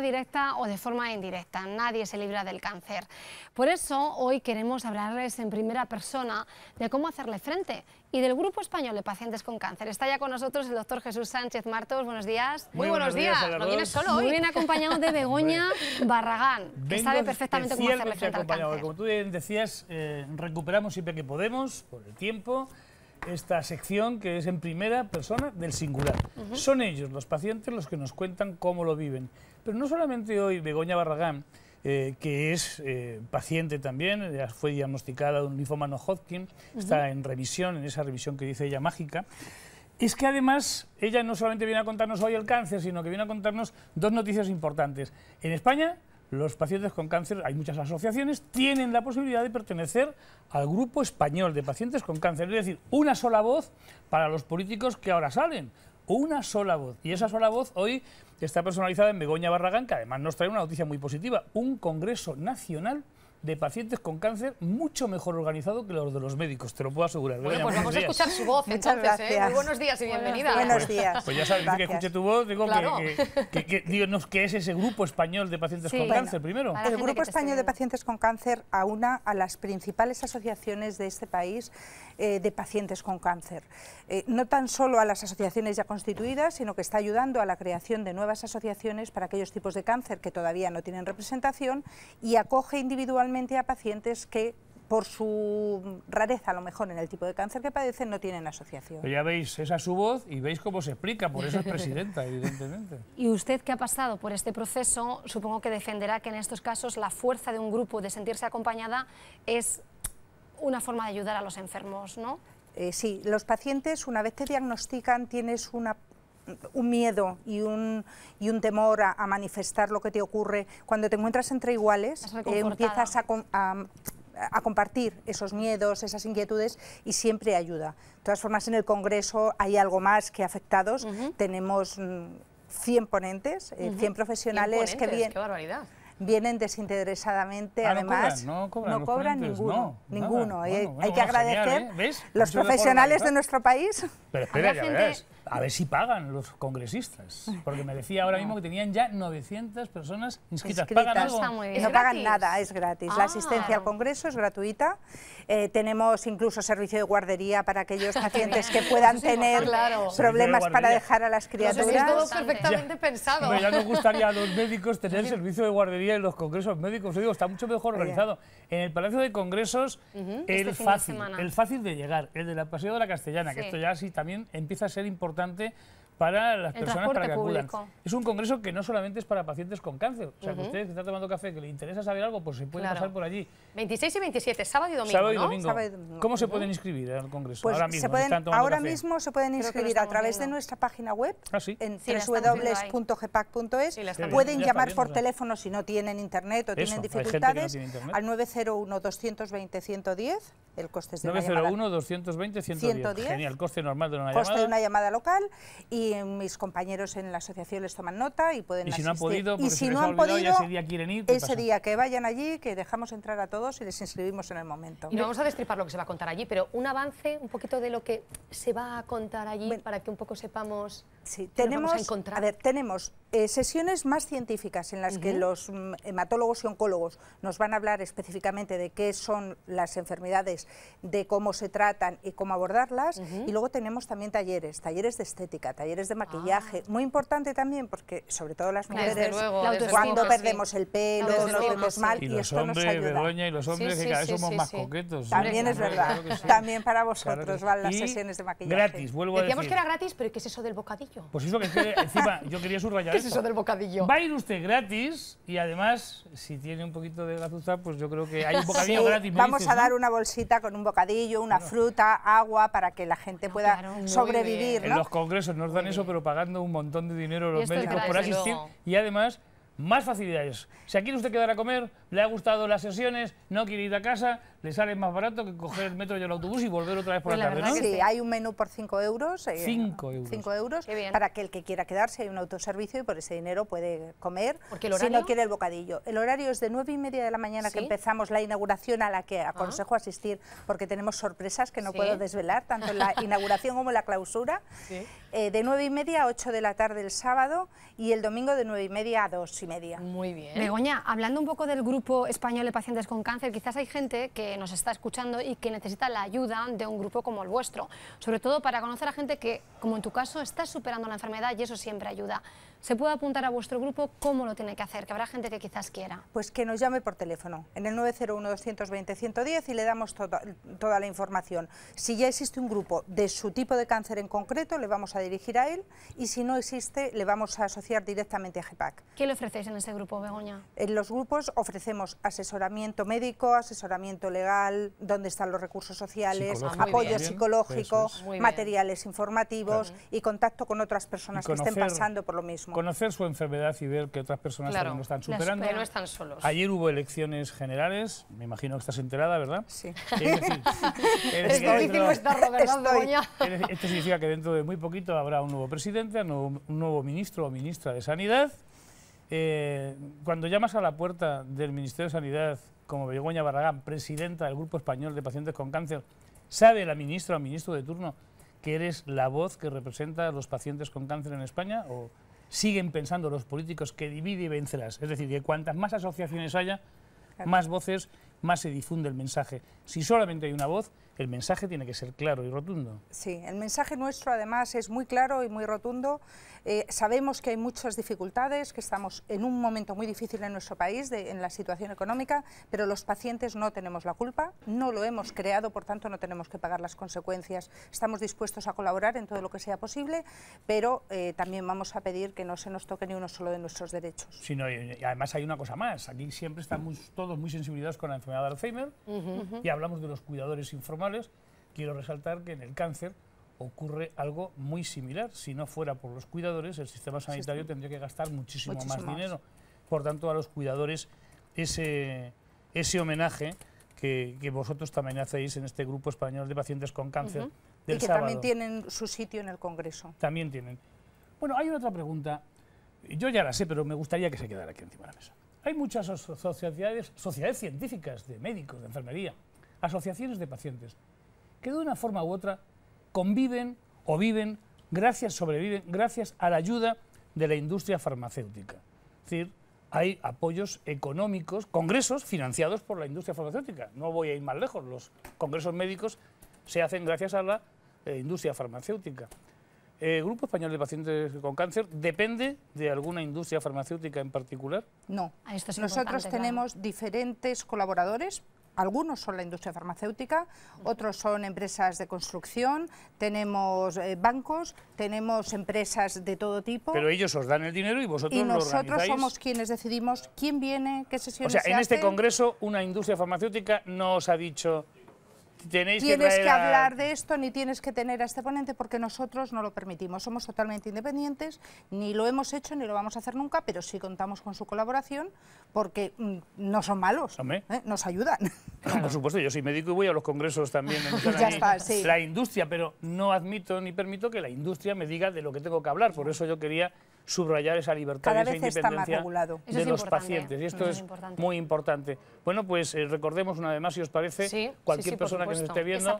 directa o de forma indirecta. Nadie se libra del cáncer. Por eso hoy queremos hablarles en primera persona de cómo hacerle frente y del Grupo Español de Pacientes con Cáncer. Está ya con nosotros el doctor Jesús Sánchez Martos. Buenos días. Muy, buenos, días. no solo hoy. Muy bien acompañado de Begoña Barragán, que sabe perfectamente cómo hacerle frente al Como tú bien decías, eh, recuperamos siempre que podemos, por el tiempo esta sección que es en primera persona del singular. Son ellos, los pacientes, los que nos cuentan cómo lo viven. Pero no solamente hoy Begoña Barragán, eh, que es eh, paciente también, fue diagnosticada de un linfoma no Hodgkin, está en revisión, en esa revisión que dice ella mágica. Es que además ella no solamente viene a contarnos hoy el cáncer, sino que viene a contarnos dos noticias importantes. En España, los pacientes con cáncer, hay muchas asociaciones, tienen la posibilidad de pertenecer al grupo español de pacientes con cáncer. Es decir, una sola voz para los políticos que ahora salen una sola voz. Y esa sola voz hoy está personalizada en Begoña Barragán, que además nos trae una noticia muy positiva, un Congreso Nacional de pacientes con cáncer mucho mejor organizado que los de los médicos, te lo puedo asegurar. Bueno, pues vamos a escuchar su voz ¿eh? Muy buenos días y bienvenida. Buenos días. Pues ya sabes, que escuche tu voz, digo que, que, que, es ese grupo español de pacientes con cáncer primero. El Grupo Español de Pacientes con Cáncer aúna a las principales asociaciones de este país eh, de pacientes con cáncer. Eh, no tan solo a las asociaciones ya constituidas, sino que está ayudando a la creación de nuevas asociaciones para aquellos tipos de cáncer que todavía no tienen representación y acoge individualmente a pacientes que por su rareza, a lo mejor en el tipo de cáncer que padecen, no tienen asociación. ya veis, esa es su voz y veis cómo se explica, por eso es presidenta, evidentemente. Y usted que ha pasado por este proceso, supongo que defenderá que en estos casos la fuerza de un grupo de sentirse acompañada es una forma de ayudar a los enfermos, ¿no? Eh, sí, los pacientes una vez te diagnostican tienes un miedo y un, temor a, manifestar lo que te ocurre. Cuando te encuentras entre iguales, eh, empiezas a, compartir esos miedos, esas inquietudes y siempre ayuda. De todas formas, en el Congreso hay algo más que afectados. Tenemos 100 mm, ponentes, 100 eh, profesionales que vienen... ¡Qué barbaridad! vienen desinteresadamente, ah, además. No cobran, ninguno. hay que agradecer ¿eh? los profesionales de, nuestro país. A ver si pagan los congresistas, porque me decía ahora mismo que tenían ya 900 personas inscritas. No pagan nada, es gratis. La ah. asistencia al Congreso es gratuita. Eh, tenemos incluso servicio de guardería para aquellos ah, pacientes que puedan tener problemas para dejar a las criaturas. es todo perfectamente pensado. Pero ya nos gustaría a los médicos tener servicio de guardería en los congresos médicos. está mucho mejor organizado. En el Palacio de Congresos, el este fácil, el fácil de llegar, el de la Paseo de la Castellana, que esto ya sí también empieza a ser importante importante para las personas para que Es un congreso que no solamente es para pacientes con cáncer. O sea, que ustedes que están tomando café, que les interesa saber algo, pues se pueden pasar por allí. 26 y 27, sábado y domingo. ¿no? ¿Cómo se pueden inscribir al congreso? Pues ahora mismo, se pueden, ahora mismo se pueden inscribir a través de nuestra página web ah, en www.gpac.es. pueden llamar por teléfono si no tienen internet o tienen dificultades al 901-220-110. El coste es de 901 220 110. Genial, coste normal de una llamada. Coste de una llamada local y mis compañeros en la asociación les toman nota y pueden si asistir. no y si no han podido, ese día quieren ir, ese día que vayan allí, que dejamos entrar a todos y les inscribimos en el momento. Y vamos a destripar lo que se va a contar allí, pero un avance, un poquito de lo que se va a contar allí para que un poco sepamos tenemos, a encontrar. ver, tenemos eh, sesiones más científicas en las que los mm, hematólogos y oncólogos nos van a hablar específicamente de qué son las enfermedades, de cómo se tratan y cómo abordarlas. Y luego tenemos también talleres, talleres de estética, talleres de maquillaje. Ah. Muy importante también porque, sobre todo las mujeres, cuando perdemos el pelo, nos vemos mal y, y esto hombres, nos ayuda. y los hombres que cada vez somos más coquetos. También es verdad. también para vosotros van las sesiones de maquillaje. Gratis, vuelvo a decir. Decíamos que era gratis, pero ¿qué es eso del bocadillo? Pues eso que, encima yo quería subrayar ¿Qué es eso del bocadillo? Va a ir usted gratis y además, si tiene un poquito de gazuza, pues yo creo que hay un bocadillo gratis. Vamos a dar una bolsita con un bocadillo, una fruta, agua, para que la gente ah, pueda sobrevivir. En los congresos nos dan eso, pero pagando un montón de dinero los médicos por asistir y además más facilidades. Si aquí usted quedar a comer, le ha gustado las sesiones, no quiere ir a casa, le sale más barato que coger el metro y el autobús y volver otra vez por pues la, tarde, Sí, hay un menú por 5 euros. 5 eh, euros. Cinco euros para que el que quiera quedarse hay un autoservicio y por ese dinero puede comer si no quiere el bocadillo. El horario es de 9 y media de la mañana que empezamos la inauguración a la que ah. aconsejo asistir porque tenemos sorpresas que no puedo desvelar, tanto en la inauguración como en la clausura. Eh, de 9 y media a 8 de la tarde el sábado y el domingo de 9 y media a 2 y media. Muy bien. Begoña, hablando un poco del grupo español de pacientes con cáncer, quizás hay gente que nos está escuchando y que necesita la ayuda de un grupo como el vuestro, sobre todo para conocer a gente que, como en tu caso, está superando la enfermedad y eso siempre ayuda. ¿Se puede apuntar a vuestro grupo? ¿Cómo lo tiene que hacer? Que habrá gente que quizás quiera. Pues que nos llame por teléfono, en el 901-220-110 y le damos toda la información. Si ya existe un grupo de su tipo de cáncer en concreto, le vamos a dirigir a él y si no existe, le vamos a asociar directamente a GEPAC. ¿Qué le ofrecéis en ese grupo, Begoña? En los grupos ofrecemos asesoramiento médico, asesoramiento legal, dónde están los recursos sociales, apoyo psicológico, materiales informativos y contacto con otras personas que estén pasando por lo mismo. Conocer su enfermedad y ver que otras personas lo están superando. Ayer hubo elecciones generales, me imagino que estás enterada, ¿verdad? Sí. Es difícil estar Esto significa que dentro de muy poquito habrá un nuevo presidente, un nuevo, ministro o ministra de Sanidad. Eh, cuando llamas a la puerta del Ministerio de Sanidad como Begoña Barragán, presidenta del Grupo Español de Pacientes con Cáncer, ¿sabe la ministra o ministro de turno que eres la voz que representa a los pacientes con cáncer en España? ¿O siguen pensando los políticos que divide y vencerás? Es decir, que cuantas más asociaciones haya, más voces, más se difunde el mensaje. Si solamente hay una voz, el mensaje tiene que ser claro y rotundo. Sí, el mensaje nuestro además es muy claro y muy rotundo. Eh, sabemos que hay muchas dificultades, que estamos en un momento muy difícil en nuestro país, en la situación económica, pero los pacientes no tenemos la culpa, no lo hemos creado, por tanto no tenemos que pagar las consecuencias. Estamos dispuestos a colaborar en todo lo que sea posible, pero eh, también vamos a pedir que no se nos toque ni uno solo de nuestros derechos. y además hay una cosa más, aquí siempre estamos todos muy sensibilizados con la enfermedad de Alzheimer y hablamos de los cuidadores informales. Quiero resaltar que en el cáncer ocurre algo muy similar. Si no fuera por los cuidadores, el sistema sanitario tendría que gastar muchísimo, más, dinero. Por tanto, a los cuidadores ese, ese homenaje que, vosotros también hacéis en este grupo español de pacientes con cáncer y que también tienen su sitio en el Congreso. También tienen. Bueno, hay otra pregunta. Yo ya la sé, pero me gustaría que se quedara aquí encima de la mesa. Hay muchas sociedades, sociedades científicas de médicos, de enfermería, asociaciones de pacientes, que de una forma u otra conviven o viven, gracias, sobreviven, gracias a la ayuda de la industria farmacéutica. Es decir, hay apoyos económicos, congresos financiados por la industria farmacéutica. No voy a ir más lejos, los congresos médicos se hacen gracias a la eh, industria farmacéutica. ¿El eh, Grupo Español de Pacientes con Cáncer depende de alguna industria farmacéutica en particular? No. Ah, nosotros tenemos diferentes colaboradores algunos son la industria farmacéutica, otros son empresas de construcción, tenemos eh, bancos, tenemos empresas de todo tipo. Pero ellos os dan el dinero y vosotros y nosotros somos quienes decidimos quién viene, qué sesiones O sea, en este congreso una industria farmacéutica no os ha dicho tienes que, hablar de esto ni tienes que tener a este ponente porque nosotros no lo permitimos. Somos totalmente independientes, ni lo hemos hecho ni lo vamos a hacer nunca, pero sí contamos con su colaboración porque mm, no son malos, ¿eh? nos ayudan. Ah, por supuesto, yo soy médico y voy a los congresos también. La industria, pero no admito ni permito que la industria me diga de lo que tengo que hablar, por eso yo quería subrayar esa libertad independencia de los pacientes. Y esto es, muy importante. Bueno, pues eh, recordemos una vez más, si os parece, cualquier persona que nos esté viendo,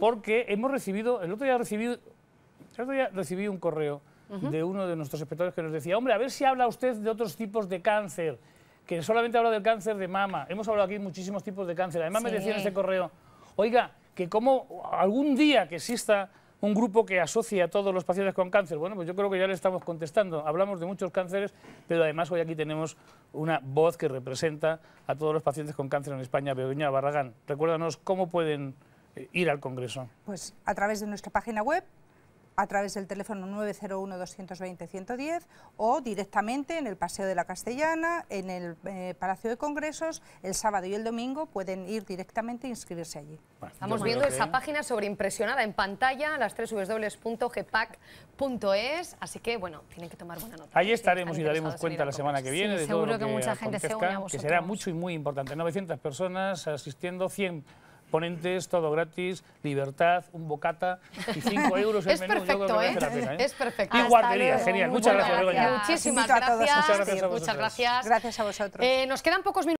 porque hemos recibido, el otro día recibí, el recibí un correo de uno de nuestros espectadores que nos decía, hombre, a ver si habla usted de otros tipos de cáncer, que solamente habla del cáncer de mama. Hemos hablado aquí de muchísimos tipos de cáncer. Además me decía en este correo, oiga, que como algún día que exista un grupo que asocia a todos los pacientes con cáncer. Bueno, pues yo creo que ya le estamos contestando. Hablamos de muchos cánceres, pero además hoy aquí tenemos una voz que representa a todos los pacientes con cáncer en España, Begoña Barragán. Recuérdanos cómo pueden eh, ir al Congreso. Pues a través de nuestra página web a través del teléfono 901-220-110 o directamente en el Paseo de la Castellana, en el eh, Palacio de Congresos, el sábado y el domingo pueden ir directamente e inscribirse allí. Estamos viendo esa página sobreimpresionada en pantalla, las 3 www.gpac.es, así que bueno, tienen que tomar buena nota. Ahí estaremos y daremos cuenta la semana que viene de seguro que, mucha gente se une a vosotros. Que será mucho y muy importante, 900 personas asistiendo, 100 ponentes, todo gratis, libertad, un bocata y 5 euros el es menú. Perfecto, ¿eh? ¿eh? Es perfecto. Y guardería, genial. Muchas, gracias, gracias. Muchísimas gracias. Muchas gracias a Gracias a vosotros. Eh, nos quedan pocos minutos.